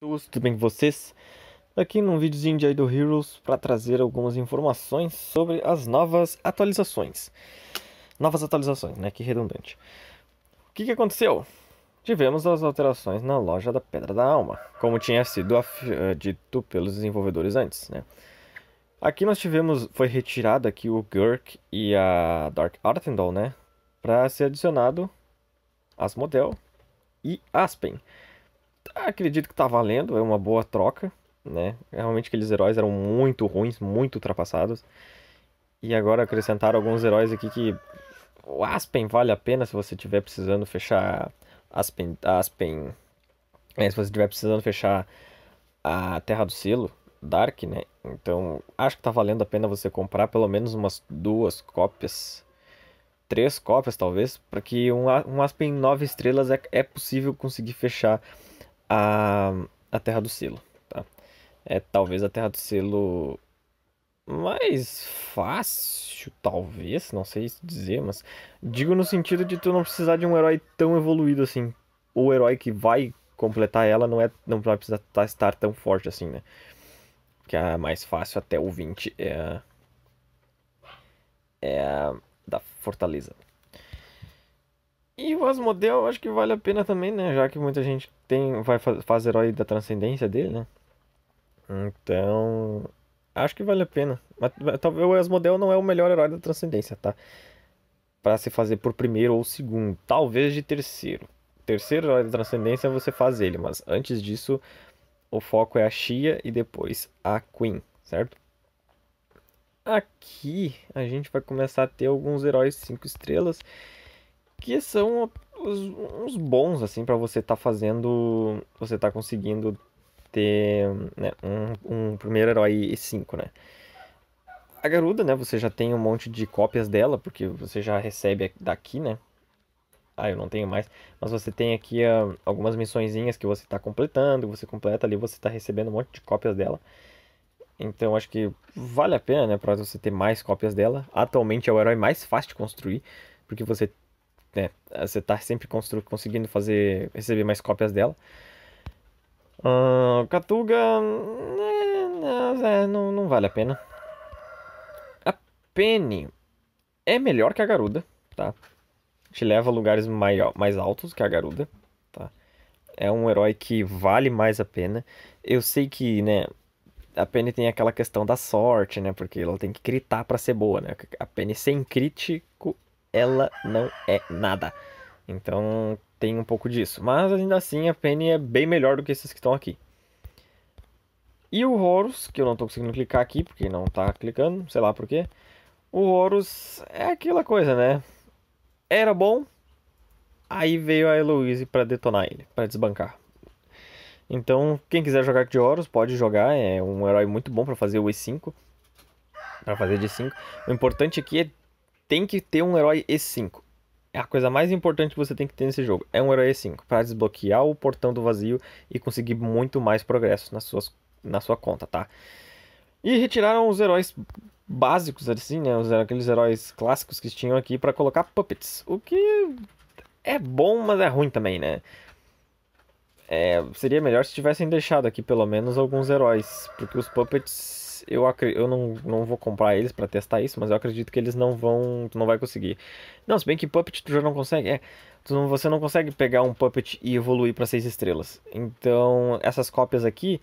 tudo bem com vocês? Aqui num videozinho de Idol Heroes para trazer algumas informações sobre as novas atualizações. Novas atualizações, né? Que redundante. O que, que aconteceu? Tivemos as alterações na loja da Pedra da Alma, como tinha sido eh, dito pelos desenvolvedores antes, né? Aqui nós tivemos, foi retirado aqui o Gurk e a Dark Artendal, né? Para ser adicionado Asmodel e Aspen. Ah, acredito que tá valendo, é uma boa troca, né? Realmente aqueles heróis eram muito ruins, muito ultrapassados. E agora acrescentaram alguns heróis aqui que o Aspen vale a pena se você tiver precisando fechar Aspen, Aspen, é, se você tiver precisando fechar a Terra do Selo, Dark, né? Então, acho que tá valendo a pena você comprar pelo menos umas duas cópias, três cópias talvez, porque um, um Aspen 9 estrelas é, é possível conseguir fechar a, a Terra do Selo. Tá? É talvez a Terra do Selo mais fácil, talvez, não sei dizer, mas digo no sentido de tu não precisar de um herói tão evoluído assim. O herói que vai completar ela não é não vai precisar estar tão forte assim, né? Que a mais fácil até o 20 é a, é a da Fortaleza. E o Asmodeu, acho que vale a pena também, né? Já que muita gente tem, vai fazer herói da transcendência dele, né? Então, acho que vale a pena. Mas talvez o Asmodeu não é o melhor herói da transcendência, tá? Para se fazer por primeiro ou segundo, talvez de terceiro. Terceiro herói da transcendência é você faz ele, mas antes disso o foco é a Shia e depois a Queen, certo? Aqui a gente vai começar a ter alguns heróis 5 estrelas que são uns bons assim para você estar tá fazendo, você tá conseguindo ter né, um, um, primeiro herói e 5, né? A Garuda, né? Você já tem um monte de cópias dela, porque você já recebe daqui, né? Ah, eu não tenho mais. Mas você tem aqui uh, algumas missõezinhas que você está completando, você completa ali, você está recebendo um monte de cópias dela. Então acho que vale a pena, né? Pra você ter mais cópias dela. Atualmente é o herói mais fácil de construir, porque você né, você tá sempre conseguindo fazer, receber mais cópias dela. Uh, Catuga. Né, é, não, não vale a pena. A Penny é melhor que a Garuda, tá? Te leva a lugares maior, mais altos que a Garuda, tá? É um herói que vale mais a pena. Eu sei que, né? A Penny tem aquela questão da sorte, né? Porque ela tem que gritar para ser boa, né? A Penny sem crítico ela não é nada. Então tem um pouco disso. Mas ainda assim a Penny é bem melhor do que esses que estão aqui. E o Horus, que eu não estou conseguindo clicar aqui, porque não está clicando, sei lá porquê. O Horus é aquela coisa, né? Era bom, aí veio a Eloise para detonar ele, para desbancar. Então, quem quiser jogar de Horus, pode jogar, é um herói muito bom para fazer o E5, para fazer de 5. O importante aqui é tem que ter um herói E5. É a coisa mais importante que você tem que ter nesse jogo. É um herói E5 para desbloquear o portão do vazio e conseguir muito mais progresso nas suas, na sua conta, tá? E retiraram os heróis básicos, assim, né? Os, aqueles heróis clássicos que tinham aqui para colocar puppets. O que é bom, mas é ruim também, né? É, seria melhor se tivessem deixado aqui pelo menos alguns heróis, porque os puppets eu, eu não, não vou comprar eles para testar isso, mas eu acredito que eles não vão. Tu não vai conseguir. Não, se bem que Puppet tu já não consegue. É, tu não, você não consegue pegar um Puppet e evoluir para 6 estrelas. Então, essas cópias aqui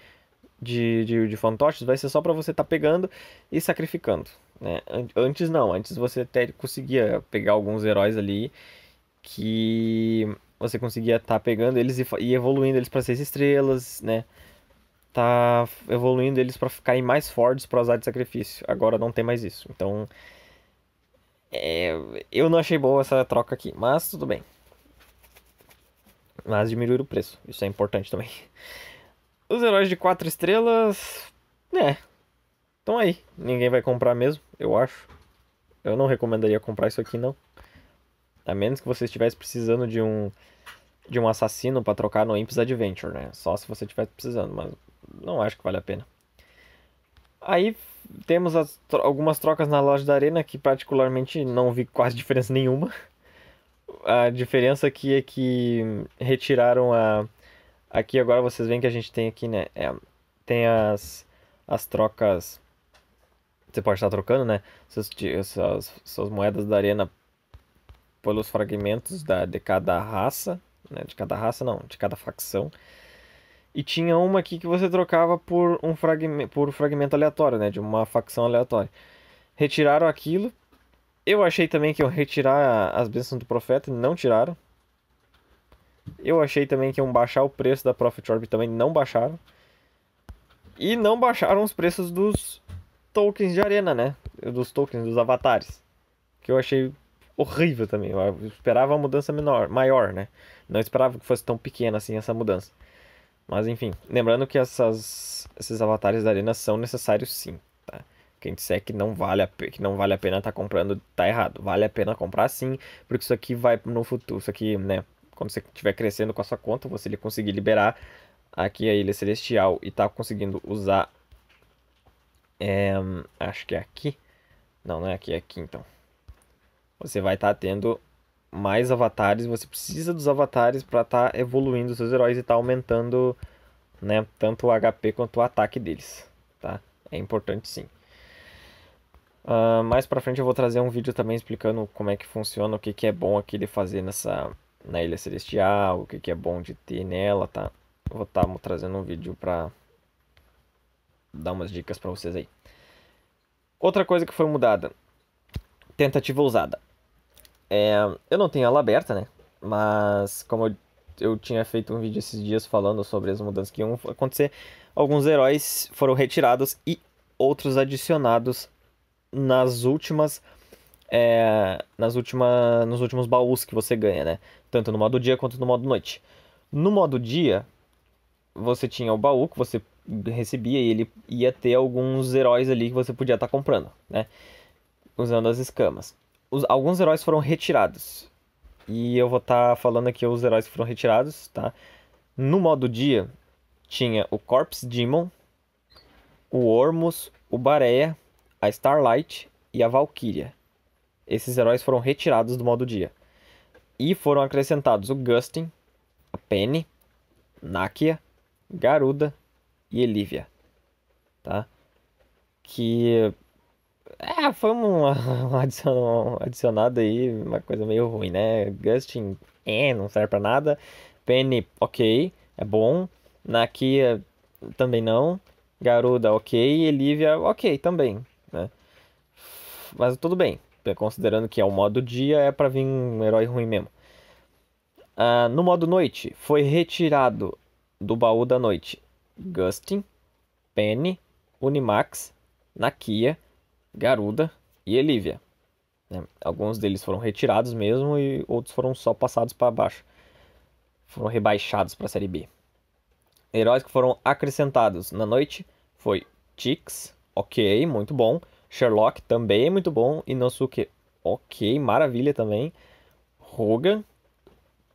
de, de, de fantoches vai ser só para você estar tá pegando e sacrificando. Né? Antes não, antes você até conseguia pegar alguns heróis ali que você conseguia estar tá pegando eles e, e evoluindo eles para 6 estrelas, né? tá evoluindo eles para ficarem mais fortes para usar de sacrifício. Agora não tem mais isso. Então, é, eu não achei boa essa troca aqui, mas tudo bem. Mas diminuir o preço, isso é importante também. Os heróis de 4 estrelas, né? Estão aí. Ninguém vai comprar mesmo, eu acho. Eu não recomendaria comprar isso aqui, não. A menos que você estivesse precisando de um de um assassino para trocar no Imps Adventure, né? Só se você estiver precisando, mas não acho que vale a pena. Aí temos as, algumas trocas na loja da Arena que particularmente não vi quase diferença nenhuma. A diferença aqui é que retiraram a aqui agora vocês veem que a gente tem aqui, né, é, tem as as trocas você pode estar trocando, né, suas, suas, suas moedas da Arena pelos fragmentos da, de cada raça, né, de cada raça não, de cada facção. E tinha uma aqui que você trocava por um, fragmento, por um fragmento aleatório, né? De uma facção aleatória. Retiraram aquilo. Eu achei também que iam retirar as bênçãos do profeta, não tiraram. Eu achei também que iam baixar o preço da Prophet Orb, também não baixaram. E não baixaram os preços dos tokens de arena, né? Dos tokens, dos avatares. Que eu achei horrível também. Eu esperava uma mudança menor, maior, né? Não esperava que fosse tão pequena assim essa mudança. Mas enfim, lembrando que essas, esses avatares da arena são necessários sim, tá? Quem disser é que não vale a, que não vale a pena estar tá comprando, tá errado. Vale a pena comprar sim, porque isso aqui vai no futuro, isso aqui, né, quando você estiver crescendo com a sua conta, você conseguir liberar aqui a Ilha Celestial e tá conseguindo usar, é, acho que é aqui, não, não é aqui, é aqui então. Você vai estar tá tendo mais avatares, você precisa dos avatares para estar tá evoluindo seus heróis e estar tá aumentando, né, tanto o HP quanto o ataque deles, tá? É importante sim. Uh, mais para frente eu vou trazer um vídeo também explicando como é que funciona, o que, que é bom aqui de fazer nessa na Ilha Celestial, o que, que é bom de ter nela, tá? vou estar tá trazendo um vídeo para dar umas dicas para vocês aí. Outra coisa que foi mudada, tentativa usada é, eu não tenho ela aberta, né? Mas como eu, eu, tinha feito um vídeo esses dias falando sobre as mudanças que iam acontecer, alguns heróis foram retirados e outros adicionados nas últimas. É, nas última, nos últimos baús que você ganha, né? Tanto no modo dia quanto no modo noite. No modo dia, você tinha o baú que você recebia e ele ia ter alguns heróis ali que você podia estar tá comprando, né? Usando as escamas os, alguns heróis foram retirados. E eu vou estar tá falando aqui os heróis que foram retirados, tá? No modo dia, tinha o Corpse Demon, o Ormus, o barea a Starlight e a Valkyria. Esses heróis foram retirados do modo dia. E foram acrescentados o Gustin, a Penny, Nakia, Garuda e Elivia. Tá? Que é, foi um, adicionada adicionado aí, uma coisa meio ruim, né? Gustin, é, não serve pra nada. Penny, ok, é bom. Nakia, também não. Garuda, ok. Elivia, ok, também, né? Mas tudo bem, né? considerando que é o modo dia, é pra vir um herói ruim mesmo. Uh, no modo noite, foi retirado do baú da noite Gustin, Penny, Unimax, Nakia, Garuda e Elívia. Né? Alguns deles foram retirados mesmo e outros foram só passados para baixo. Foram rebaixados para a Série B. Heróis que foram acrescentados na noite foi Tix, ok, muito bom. Sherlock também muito bom. Inosuke, ok, maravilha também. Rogan,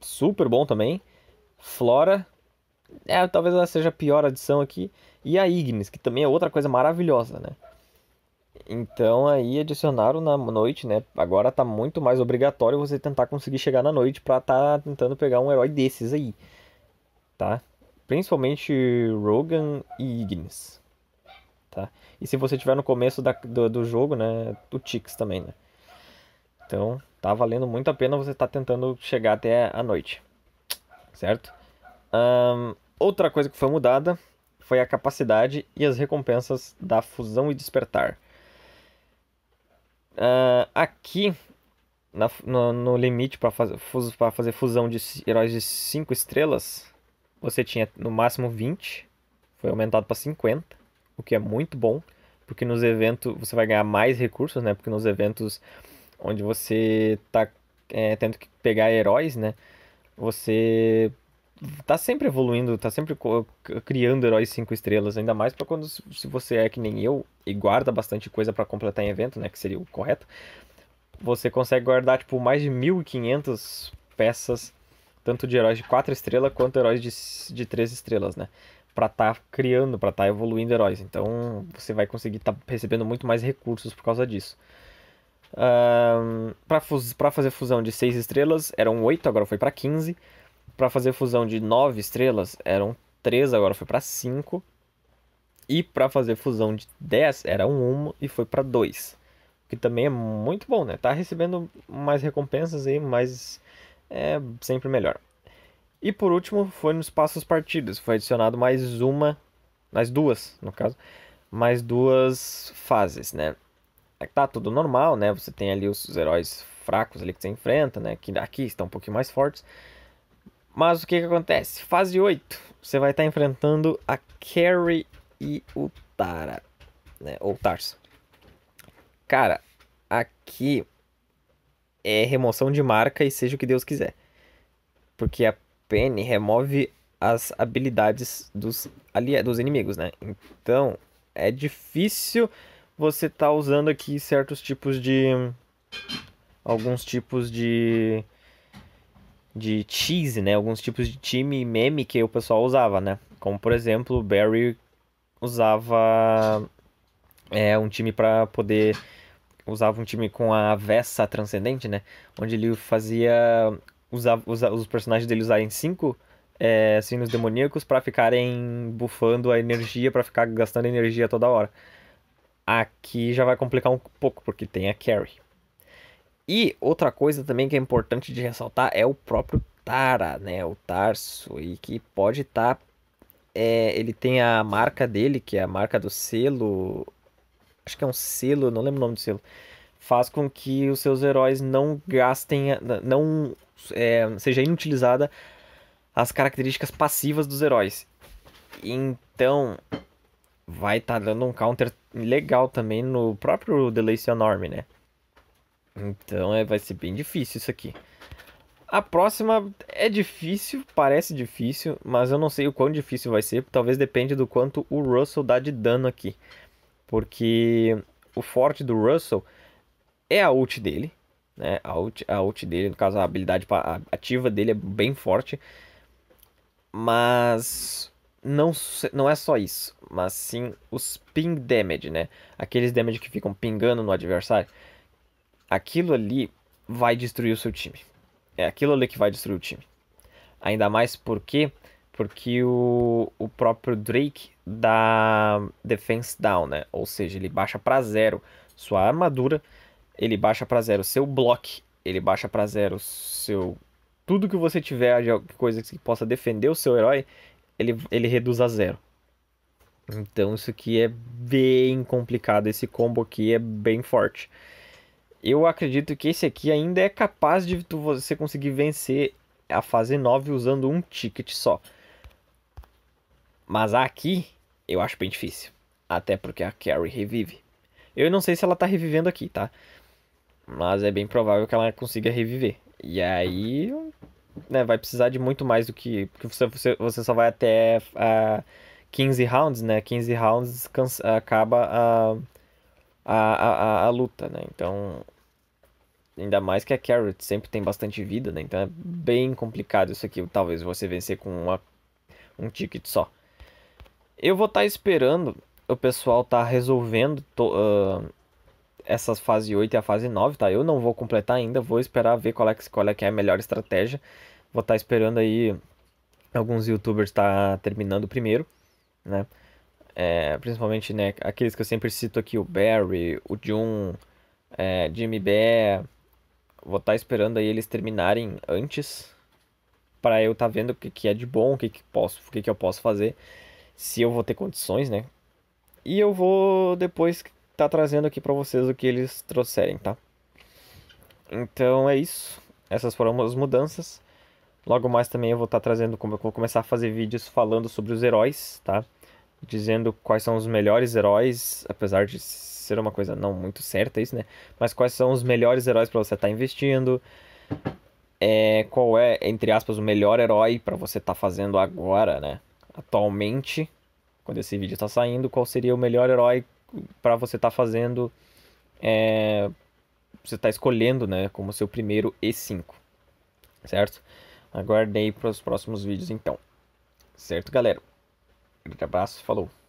super bom também. Flora, é, talvez ela seja a pior adição aqui. E a Ignis, que também é outra coisa maravilhosa, né? Então aí adicionaram na noite, né? Agora tá muito mais obrigatório você tentar conseguir chegar na noite para tá tentando pegar um herói desses aí, tá? Principalmente Rogan e Ignis, tá? E se você tiver no começo da, do, do jogo, né? O Tix também, né? Então tá valendo muito a pena você tá tentando chegar até a noite, certo? Um, outra coisa que foi mudada foi a capacidade e as recompensas da fusão e despertar. Uh, aqui na, no, no, limite para faz, fazer fusão de heróis de 5 estrelas, você tinha no máximo 20, foi aumentado para 50, o que é muito bom, porque nos eventos você vai ganhar mais recursos, né? Porque nos eventos onde você está é, tendo que pegar heróis, né? Você tá sempre evoluindo, tá sempre criando heróis cinco estrelas, ainda mais para quando se você é que nem eu e guarda bastante coisa para completar em evento, né, que seria o correto. Você consegue guardar tipo mais de 1500 peças tanto de heróis de 4 estrelas quanto heróis de, de 3 estrelas, né? Pra tá criando, pra tá evoluindo heróis. Então você vai conseguir tá recebendo muito mais recursos por causa disso. Um, pra, fazer fusão de 6 estrelas eram 8, agora foi para 15 para fazer fusão de 9 estrelas eram 3, agora foi para 5. E para fazer fusão de 10 era um 1 e foi para 2. que também é muito bom, né? Tá recebendo mais recompensas aí, mas é sempre melhor. E por último, foi nos passos partidos. Foi adicionado mais uma, mais duas, no caso, mais duas fases, né? É tá tudo normal, né? Você tem ali os heróis fracos ali que você enfrenta, né? Que aqui estão um pouquinho mais fortes. Mas o que, que acontece? Fase 8, você vai estar tá enfrentando a Carrie e o Tara, né? Ou Tarso Cara, aqui é remoção de marca e seja o que Deus quiser. Porque a Penny remove as habilidades dos, ali, dos inimigos, né? Então, é difícil você estar tá usando aqui certos tipos de... Alguns tipos de de cheese, né? Alguns tipos de time meme que o pessoal usava, né? Como, por exemplo, o Barry usava é, um time para poder... Usava um time com a Vessa Transcendente, né? Onde ele fazia... Usava, os personagens dele usarem cinco é, sinos demoníacos para ficarem bufando a energia, para ficar gastando energia toda hora. Aqui já vai complicar um pouco, porque tem a Carrie. E outra coisa também que é importante de ressaltar é o próprio Tara, né? O Tarso, e que pode estar. Tá, é, ele tem a marca dele, que é a marca do selo. Acho que é um selo, não lembro o nome do selo. Faz com que os seus heróis não gastem. Não é, seja inutilizada as características passivas dos heróis. Então, vai estar tá dando um counter legal também no próprio Delation Norm, né? Então é, vai ser bem difícil isso aqui. A próxima é difícil, parece difícil, mas eu não sei o quão difícil vai ser. Talvez depende do quanto o Russell dá de dano aqui. Porque o forte do Russell é a ult dele. Né? A, ult, a ult dele, no caso a habilidade ativa dele é bem forte. Mas não, não é só isso, mas sim os ping damage, né? Aqueles damage que ficam pingando no adversário aquilo ali vai destruir o seu time. É aquilo ali que vai destruir o time. Ainda mais porque porque o, o próprio Drake dá defense down, né? Ou seja, ele baixa para zero sua armadura, ele baixa para zero seu block, ele baixa para zero seu tudo que você tiver de coisa que possa defender o seu herói, ele, ele reduz a zero. Então isso aqui é bem complicado, esse combo aqui é bem forte eu acredito que esse aqui ainda é capaz de você conseguir vencer a fase 9 usando um ticket só. Mas aqui eu acho bem difícil. Até porque a Carrie revive. Eu não sei se ela tá revivendo aqui, tá? Mas é bem provável que ela consiga reviver. E aí. Né, vai precisar de muito mais do que. Porque você, você, você só vai até uh, 15 rounds, né? 15 rounds acaba a, a, a, a, luta, né? Então Ainda mais que a Carrot sempre tem bastante vida, né? Então é uhum. bem complicado isso aqui. Talvez você vencer com uma, um ticket só. Eu vou estar tá esperando o pessoal tá resolvendo to, uh, ah, essas fase 8 e a fase 9, tá? Eu não vou completar ainda, vou esperar ver qual é, qual é que é a melhor estratégia. Vou estar tá esperando aí alguns youtubers tá terminando primeiro, né? É, principalmente né, aqueles que eu sempre cito aqui, o Barry, o Jun, é, Jimmy Bear, vou estar tá esperando aí eles terminarem antes para eu estar tá vendo o que, que é de bom, o que, que posso, o que, que eu posso fazer, se eu vou ter condições, né? E eu vou depois estar tá trazendo aqui para vocês o que eles trouxerem, tá? Então é isso. Essas foram as mudanças. Logo mais também eu vou estar tá trazendo, como eu vou começar a fazer vídeos falando sobre os heróis, tá? Dizendo quais são os melhores heróis, apesar de ser uma coisa não muito certa isso, né? Mas quais são os melhores heróis para você estar tá investindo? É, qual é, entre aspas, o melhor herói para você estar tá fazendo agora, né? Atualmente, quando esse vídeo está saindo, qual seria o melhor herói para você estar tá fazendo? É, você está escolhendo, né? Como seu primeiro E5, certo? Aguardei para os próximos vídeos, então. Certo, galera? Um grande abraço, falou!